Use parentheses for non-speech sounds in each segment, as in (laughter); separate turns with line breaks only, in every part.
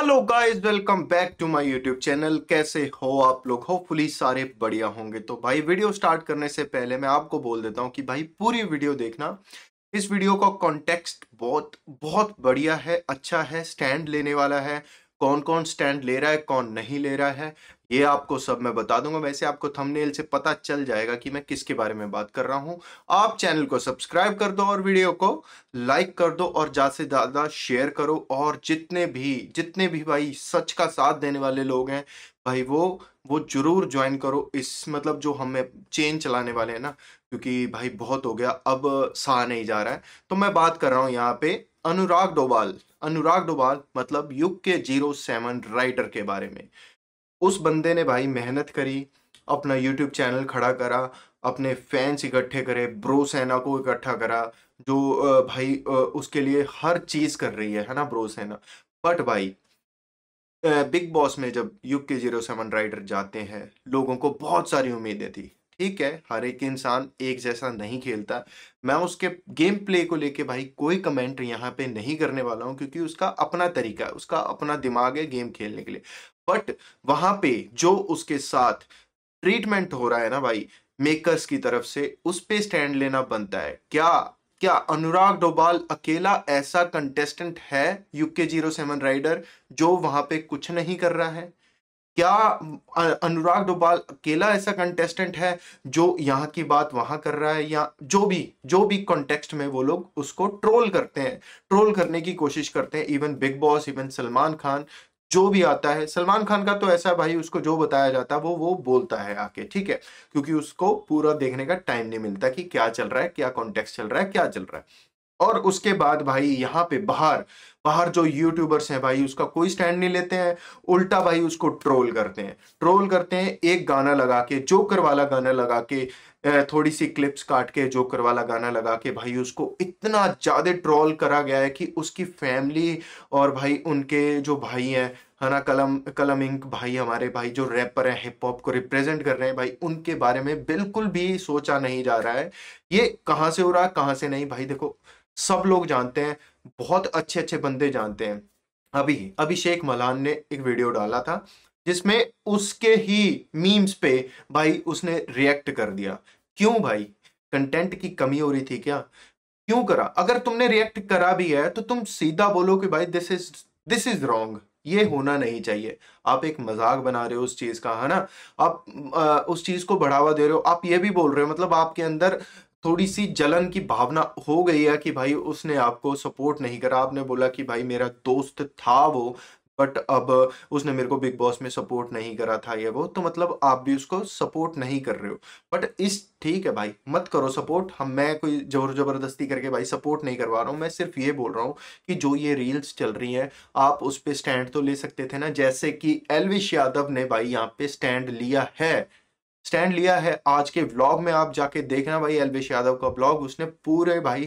hello guys welcome back to my YouTube channel कैसे हो आप लोग होपफुली सारे बढ़िया होंगे तो भाई वीडियो स्टार्ट करने से पहले मैं आपको बोल देता हूँ कि भाई पूरी वीडियो देखना इस वीडियो का कॉन्टेक्स्ट बहुत बहुत बढ़िया है अच्छा है स्टैंड लेने वाला है कौन कौन स्टैंड ले रहा है कौन नहीं ले रहा है ये आपको सब मैं बता दूंगा वैसे आपको थंबनेल से पता चल जाएगा कि मैं किसके बारे में बात कर रहा हूं आप चैनल को सब्सक्राइब कर दो और वीडियो को लाइक कर दो और ज़्यादा से ज़्यादा शेयर करो और जितने भी जितने भी भाई सच का साथ देने वाले लोग हैं भाई वो वो जरूर ज्वाइन करो इस मतलब जो हमें चेन चलाने वाले हैं ना क्योंकि भाई बहुत हो गया अब सहा नहीं जा रहा है तो मैं बात कर रहा हूँ यहाँ पे अनुराग डोभाल अनुराग डोभाल मतलब युग के जीरो सेवन राइटर के बारे में उस बंदे ने भाई मेहनत करी अपना यूट्यूब चैनल खड़ा करा अपने फैंस इकट्ठे करे ब्रो सेना को इकट्ठा करा जो भाई उसके लिए हर चीज़ कर रही है है ना ब्रो सेना बट भाई बिग बॉस में जब युग के जीरो सेवन राइडर जाते हैं लोगों को बहुत सारी उम्मीदें थी ठीक है हर एक इंसान एक जैसा नहीं खेलता मैं उसके गेम प्ले को लेके भाई कोई कमेंट यहाँ पे नहीं करने वाला हूँ क्योंकि उसका अपना तरीका है उसका अपना दिमाग है गेम खेलने के लिए बट वहाँ पे जो उसके साथ ट्रीटमेंट हो रहा है ना भाई मेकर्स की तरफ से उस पर स्टैंड लेना बनता है क्या क्या अनुराग डोभाल अकेला ऐसा कंटेस्टेंट है यूके जीरो सेवन राइडर जो वहां पे कुछ नहीं कर रहा है क्या अनुराग डोभाल अकेला ऐसा कंटेस्टेंट है जो यहाँ की बात वहां कर रहा है या जो भी जो भी कॉन्टेक्स्ट में वो लोग उसको ट्रोल करते हैं ट्रोल करने की कोशिश करते हैं even Bigg Boss even Salman Khan जो भी आता है सलमान खान का तो ऐसा भाई उसको जो बताया जाता है वो वो बोलता है आके ठीक है क्योंकि उसको पूरा देखने का टाइम नहीं मिलता कि क्या चल रहा है क्या कॉन्टेक्स्ट चल रहा है क्या चल रहा है और उसके बाद भाई यहाँ पे बाहर बाहर जो यूट्यूबर्स हैं भाई उसका कोई स्टैंड नहीं लेते हैं उल्टा भाई उसको ट्रोल करते हैं ट्रोल करते हैं एक गाना लगा के जोकर वाला गाना लगा के थोड़ी सी क्लिप्स काट के जोकर वाला गाना लगा के भाई उसको इतना ज़्यादा ट्रोल करा गया है कि उसकी फैमिली और भाई उनके जो भाई हैं है ना कलम कलम इंक भाई हमारे भाई जो रैपर हैं हिप हॉप को रिप्रेजेंट कर रहे हैं भाई उनके बारे में बिल्कुल भी सोचा नहीं जा रहा है ये कहाँ से हो रहा है कहाँ से नहीं भाई देखो सब लोग जानते हैं बहुत अच्छे अच्छे बंदे जानते हैं अभी अभिषेक मलान ने एक वीडियो डाला था जिसमें उसके ही मीम्स पे भाई उसने रिएक्ट कर दिया क्यों भाई कंटेंट की कमी हो रही थी क्या क्यों करा अगर तुमने रिएक्ट करा भी है तो तुम सीधा बोलो कि भाई this is this is wrong ये होना नहीं चाहिए आप एक मजाक बना रहे हो उस चीज का है ना आप आ, उस चीज को बढ़ावा दे रहे हो आप ये भी बोल रहे हो मतलब आपके अंदर थोड़ी सी जलन की भावना हो गई है कि भाई उसने आपको सपोर्ट नहीं करा आपने बोला कि भाई मेरा दोस्त था वो बट अब उसने मेरे को बिग बॉस में सपोर्ट नहीं करा था ये वो तो मतलब आप भी उसको सपोर्ट नहीं कर रहे हो बट इस ठीक है भाई मत करो सपोर्ट हम मैं कोई जोर जबरदस्ती करके भाई सपोर्ट नहीं करवा रहा हूँ मैं सिर्फ ये बोल रहा हूँ कि जो ये रील्स चल रही हैं आप उस पर स्टैंड तो ले सकते थे ना जैसे कि एलविश यादव ने भाई यहाँ पे स्टैंड लिया है स्टैंड लिया है आज के व्लॉग में आप जाके देखना भाई अल्पेश यादव का ब्लॉग उसने पूरे भाई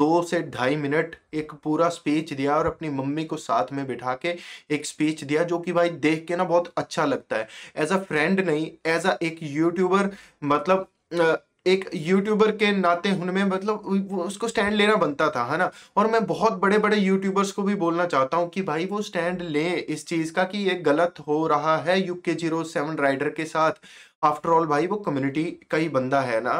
दो से ढाई मिनट एक पूरा स्पीच दिया और अपनी मम्मी को साथ में बिठा के एक स्पीच दिया जो कि भाई देख के ना बहुत अच्छा लगता है एज अ फ्रेंड नहीं एज मतलब, अ एक यूट्यूबर मतलब आ, एक यूट्यूबर के नाते उनमें मतलब उसको स्टैंड लेना बनता था है ना और मैं बहुत बड़े बड़े यूट्यूबर्स को भी बोलना चाहता हूँ कि भाई वो स्टैंड ले इस चीज़ का कि ये गलत हो रहा है यूके जीरो सेवन राइडर के साथ आफ्टर ऑल भाई वो कम्युनिटी का ही बंदा है ना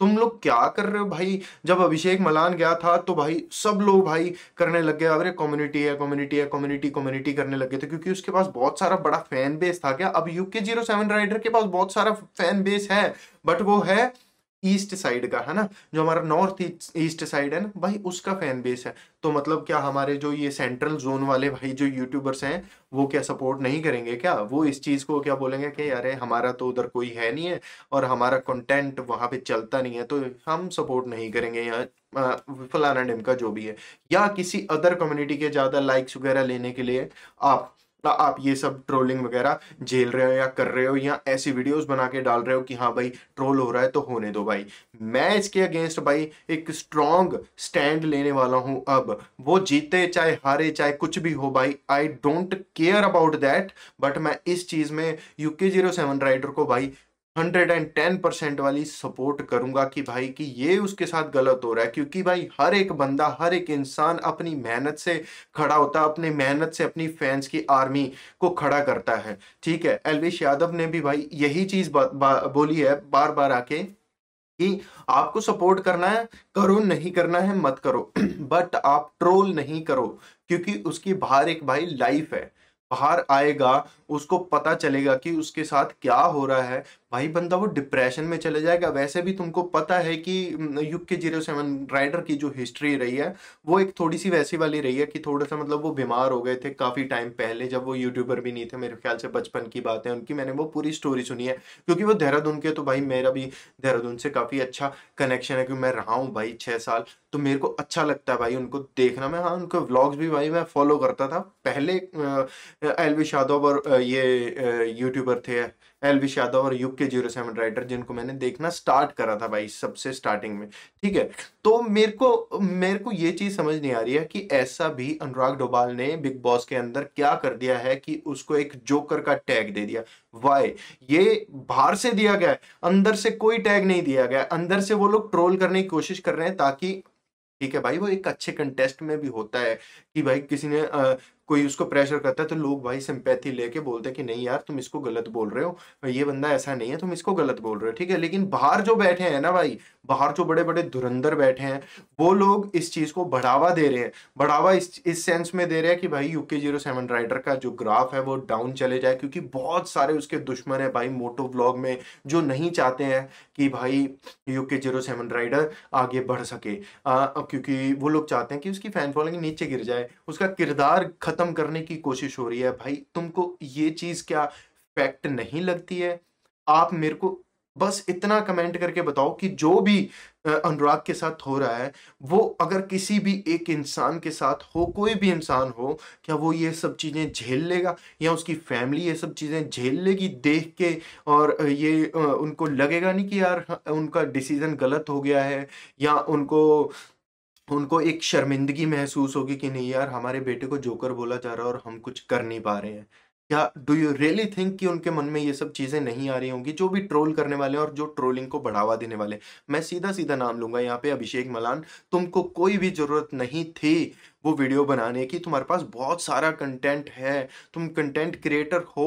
तुम लोग क्या कर रहे हो भाई जब अभिषेक मलान गया था तो भाई सब लोग भाई करने लग गए अरे कम्युनिटी है कम्युनिटी है कम्युनिटी कम्युनिटी करने लग गए थे क्योंकि उसके पास बहुत सारा बड़ा फैन बेस था क्या अब यूके जीरो सेवन राइडर के पास बहुत सारा फैन बेस है बट वो है ईस्ट साइड का है ना जो हमारा नॉर्थ ईस्ट साइड है ना भाई उसका फैन बेस है तो मतलब क्या हमारे जो ये सेंट्रल जोन वाले भाई जो यूट्यूबर्स हैं वो क्या सपोर्ट नहीं करेंगे क्या वो इस चीज़ को क्या बोलेंगे कि अरे हमारा तो उधर कोई है नहीं है और हमारा कंटेंट वहां पे चलता नहीं है तो हम सपोर्ट नहीं करेंगे यहाँ फलाना डिम का जो भी है या किसी अदर कम्युनिटी के ज़्यादा लाइक्स वगैरह लेने के लिए आप आप ये सब ट्रोलिंग वगैरह झेल रहे हो या कर रहे हो या ऐसी वीडियोस बना के डाल रहे हो कि हाँ भाई ट्रोल हो रहा है तो होने दो भाई मैं इसके अगेंस्ट भाई एक स्ट्रॉन्ग स्टैंड लेने वाला हूँ अब वो जीते चाहे हारे चाहे कुछ भी हो भाई I don't care about that but मैं इस चीज़ में यूके जीरो सेवन राइडर को भाई हंड्रेड एंड टेन परसेंट वाली सपोर्ट करूंगा कि भाई कि ये उसके साथ गलत हो रहा है क्योंकि भाई हर एक बंदा हर एक इंसान अपनी मेहनत से खड़ा होता है अपनी मेहनत से अपनी फैंस की आर्मी को खड़ा करता है ठीक है एलविश यादव ने भी भाई यही चीज बोली है बार बार आके कि आपको सपोर्ट करना है करो नहीं करना है मत करो (clears throat) बट आप ट्रोल नहीं करो क्योंकि उसकी बाहर एक भाई लाइफ है बाहर आएगा उसको पता चलेगा कि उसके साथ क्या हो रहा है भाई बंदा वो डिप्रेशन में चले जाएगा वैसे भी तुमको पता है कि युग के जीरो सेवन राइडर की जो हिस्ट्री रही है वो एक थोड़ी सी वैसी वाली रही है कि थोड़ा सा मतलब वो बीमार हो गए थे काफ़ी टाइम पहले जब वो यूट्यूबर भी नहीं थे मेरे ख्याल से बचपन की बात है उनकी मैंने वो पूरी स्टोरी सुनी है क्योंकि वो देहरादून के तो भाई मेरा भी देहरादून से काफ़ी अच्छा कनेक्शन है क्योंकि मैं रहा हूँ भाई छः साल तो मेरे को अच्छा लगता है भाई उनको देखना मैं हाँ उनके व्लॉग्स भी भाई मैं फॉलो करता था पहले एलवी यादव और ये यूट्यूबर थे एलविश यादव और युग के जीरो सेवन राइटर जिनको मैंने देखना स्टार्ट करा था भाई सबसे स्टार्टिंग में ठीक है तो मेरे को मेरे को ये चीज़ समझ नहीं आ रही है कि ऐसा भी अनुराग डोभाल ने बिग बॉस के अंदर क्या कर दिया है कि उसको एक जोकर का टैग दे दिया वाई ये बाहर से दिया गया अंदर से कोई टैग नहीं दिया गया अंदर से वो लोग ट्रोल करने की कोशिश कर रहे हैं ताकि ठीक है भाई वो एक अच्छे कंटेस्ट में भी होता है कि भाई किसी ने कोई उसको प्रेशर करता है तो लोग भाई सिंपैथी लेके बोलते हैं कि नहीं यार तुम इसको गलत बोल रहे हो ये बंदा ऐसा नहीं है तुम इसको गलत बोल रहे हो ठीक है लेकिन बाहर जो बैठे हैं ना भाई बाहर जो बड़े बड़े धुरंधर बैठे हैं वो लोग इस चीज़ को बढ़ावा दे रहे हैं बढ़ावा इस इस सेंस में दे रहे हैं कि भाई यूके जीरो सेवन राइडर का जो ग्राफ है वो डाउन चले जाए क्योंकि बहुत सारे उसके दुश्मन है भाई मोटो ब्लॉग में जो नहीं चाहते हैं कि भाई यूके जीरो सेवन राइडर आगे बढ़ सके आ, क्योंकि वो लोग चाहते हैं कि उसकी फैन फॉलोइंग नीचे गिर जाए उसका किरदार खत्म ख़त्म करने की कोशिश हो रही है भाई तुमको ये चीज़ क्या फैक्ट नहीं लगती है आप मेरे को बस इतना कमेंट करके बताओ कि जो भी अनुराग के साथ हो रहा है वो अगर किसी भी एक इंसान के साथ हो कोई भी इंसान हो क्या वो ये सब चीज़ें झेल लेगा या उसकी फैमिली ये सब चीज़ें झेल लेगी देख के और ये उनको लगेगा नहीं कि यार उनका डिसीज़न गलत हो गया है या उनको उनको एक शर्मिंदगी महसूस होगी कि नहीं यार हमारे बेटे को जोकर बोला जा रहा है और हम कुछ कर नहीं पा रहे हैं या डू यू रियली थिंक कि उनके मन में ये सब चीज़ें नहीं आ रही होंगी जो भी ट्रोल करने वाले हैं और जो ट्रोलिंग को बढ़ावा देने वाले मैं सीधा सीधा नाम लूंगा यहाँ पे अभिषेक मलान तुमको कोई भी ज़रूरत नहीं थी वो वीडियो बनाने की तुम्हारे पास बहुत सारा कंटेंट है तुम कंटेंट क्रिएटर हो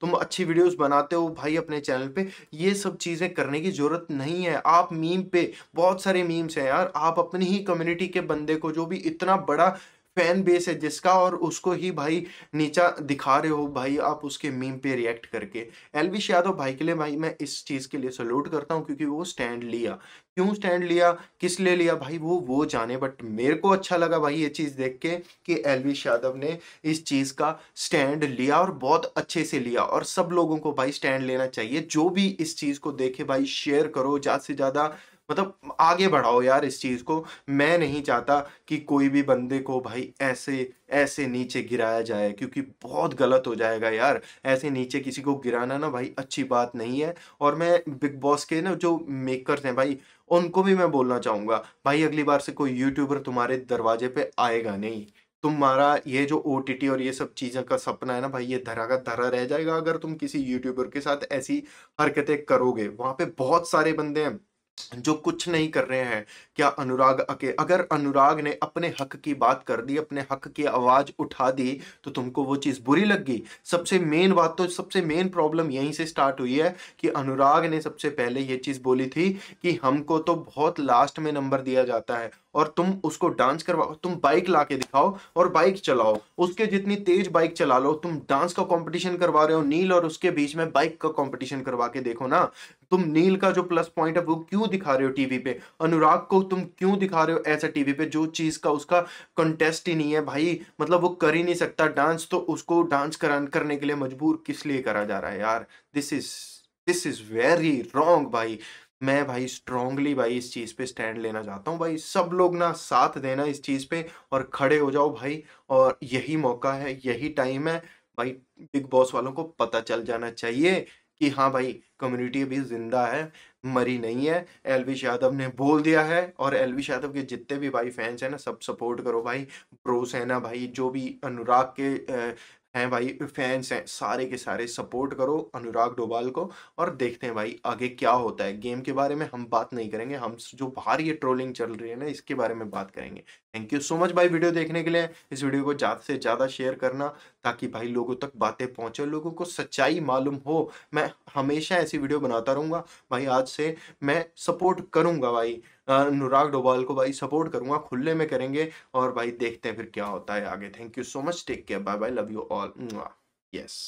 तुम अच्छी वीडियोस बनाते हो भाई अपने चैनल पे ये सब चीज़ें करने की ज़रूरत नहीं है आप मीम पे बहुत सारे मीम्स हैं यार आप अपनी ही कम्युनिटी के बंदे को जो भी इतना बड़ा फैन बेस है जिसका और उसको ही भाई नीचा दिखा रहे हो भाई आप उसके मीम पे रिएक्ट करके एलविश यादव भाई के लिए भाई मैं इस चीज़ के लिए सल्यूट करता हूँ क्योंकि वो स्टैंड लिया क्यों स्टैंड लिया किस लिए लिया भाई वो वो जाने बट मेरे को अच्छा लगा भाई ये चीज़ देख के कि एलविश यादव ने इस चीज़ का स्टैंड लिया और बहुत अच्छे से लिया और सब लोगों को भाई स्टैंड लेना चाहिए जो भी इस चीज़ को देखे भाई शेयर करो ज़्यादा से ज़्यादा मतलब आगे बढ़ाओ यार इस चीज़ को मैं नहीं चाहता कि कोई भी बंदे को भाई ऐसे ऐसे नीचे गिराया जाए क्योंकि बहुत गलत हो जाएगा यार ऐसे नीचे किसी को गिराना ना भाई अच्छी बात नहीं है और मैं बिग बॉस के ना जो मेकर्स हैं भाई उनको भी मैं बोलना चाहूँगा भाई अगली बार से कोई यूट्यूबर तुम्हारे दरवाजे पर आएगा नहीं तुम्हारा ये जो ओ और ये सब चीज़ों का सपना है ना भाई ये धरा का धरा रह जाएगा अगर तुम किसी यूट्यूबर के साथ ऐसी हरकतें करोगे वहाँ पे बहुत सारे बंदे हैं जो कुछ नहीं कर रहे हैं क्या अनुराग अके अगर अनुराग ने अपने हक की बात कर दी अपने हक की आवाज उठा दी तो तुमको वो चीज बुरी लग गई सबसे मेन बात तो सबसे मेन प्रॉब्लम यहीं से स्टार्ट हुई है कि अनुराग ने सबसे पहले ये चीज बोली थी कि हमको तो बहुत लास्ट में नंबर दिया जाता है और तुम उसको डांस करवाओ तुम बाइक ला के दिखाओ और बाइक चलाओ उसके जितनी तेज बाइक चला लो तुम डांस का कंपटीशन करवा रहे हो नील और उसके बीच में बाइक का कंपटीशन करवा के देखो ना तुम नील का जो प्लस पॉइंट है वो क्यों दिखा रहे हो टीवी पे अनुराग को तुम क्यों दिखा रहे हो ऐसा टीवी पे जो चीज का उसका कंटेस्ट ही नहीं है भाई मतलब वो कर ही नहीं सकता डांस तो उसको डांस करने के लिए मजबूर किस लिए करा जा रहा है यार this is this is very wrong भाई मैं भाई स्ट्रांगली भाई इस चीज़ पे स्टैंड लेना चाहता हूँ भाई सब लोग ना साथ देना इस चीज़ पे और खड़े हो जाओ भाई और यही मौका है यही टाइम है भाई बिग बॉस वालों को पता चल जाना चाहिए कि हाँ भाई कम्युनिटी अभी जिंदा है मरी नहीं है एलविश यादव ने बोल दिया है और एलविश यादव के जितने भी भाई फैंस हैं ना सब सपोर्ट करो भाई ब्रोस है ना भाई जो भी अनुराग के हैं भाई फैंस हैं सारे के सारे सपोर्ट करो अनुराग डोभाल को और देखते हैं भाई आगे क्या होता है गेम के बारे में हम बात नहीं करेंगे हम जो बाहर ये ट्रोलिंग चल रही है ना इसके बारे में बात करेंगे थैंक यू सो मच भाई वीडियो देखने के लिए इस वीडियो को ज़्यादा से ज़्यादा शेयर करना ताकि भाई लोगों तक बातें पहुंचे लोगों को सच्चाई मालूम हो मैं हमेशा ऐसी वीडियो बनाता रहूंगा भाई आज से मैं सपोर्ट करूंगा भाई अनुराग डोभाल को भाई सपोर्ट करूंगा खुले में करेंगे और भाई देखते हैं फिर क्या होता है आगे thank you so much take care bye bye love you all yes